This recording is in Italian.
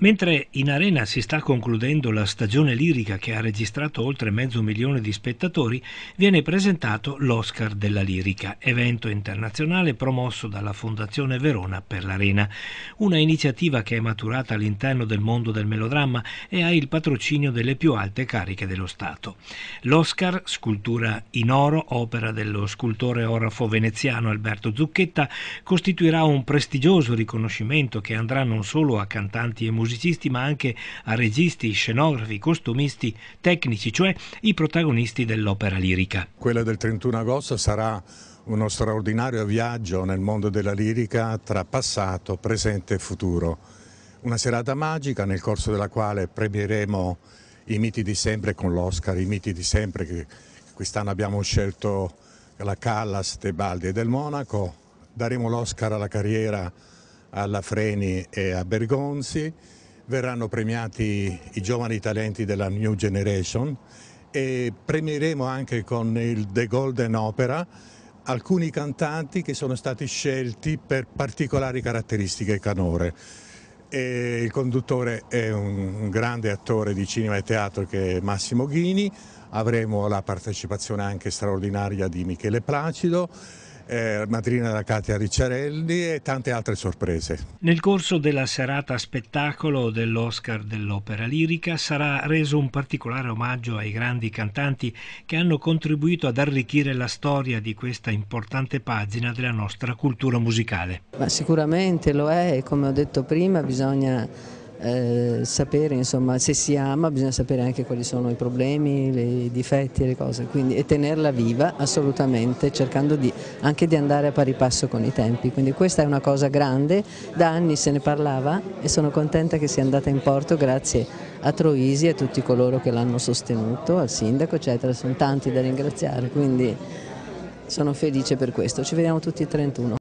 Mentre in arena si sta concludendo la stagione lirica che ha registrato oltre mezzo milione di spettatori, viene presentato l'Oscar della Lirica, evento internazionale promosso dalla Fondazione Verona per l'Arena, una iniziativa che è maturata all'interno del mondo del melodramma e ha il patrocinio delle più alte cariche dello Stato. L'Oscar, scultura in oro, opera dello scultore orafo veneziano Alberto Zucchetta, costituirà un prestigioso riconoscimento che andrà non solo a cantanti e musicisti, musicisti ma anche a registi, scenografi, costumisti, tecnici, cioè i protagonisti dell'opera lirica. Quella del 31 agosto sarà uno straordinario viaggio nel mondo della lirica tra passato, presente e futuro. Una serata magica nel corso della quale premieremo i miti di sempre con l'Oscar, i miti di sempre che quest'anno abbiamo scelto la Callas, Tebaldi e Del Monaco, daremo l'Oscar alla carriera alla Freni e a Bergonzi verranno premiati i giovani talenti della New Generation e premieremo anche con il The Golden Opera alcuni cantanti che sono stati scelti per particolari caratteristiche canore. E il conduttore è un grande attore di cinema e teatro che è Massimo Ghini, avremo la partecipazione anche straordinaria di Michele Placido eh, madrina da Katia Ricciarelli e tante altre sorprese. Nel corso della serata spettacolo dell'Oscar dell'opera lirica sarà reso un particolare omaggio ai grandi cantanti che hanno contribuito ad arricchire la storia di questa importante pagina della nostra cultura musicale. Ma sicuramente lo è e come ho detto prima bisogna eh, sapere insomma, se si ama bisogna sapere anche quali sono i problemi, i difetti e le cose, quindi, e tenerla viva assolutamente cercando di, anche di andare a pari passo con i tempi, quindi questa è una cosa grande, da anni se ne parlava e sono contenta che sia andata in porto grazie a Troisi e a tutti coloro che l'hanno sostenuto, al sindaco eccetera, sono tanti da ringraziare, quindi sono felice per questo, ci vediamo tutti il 31.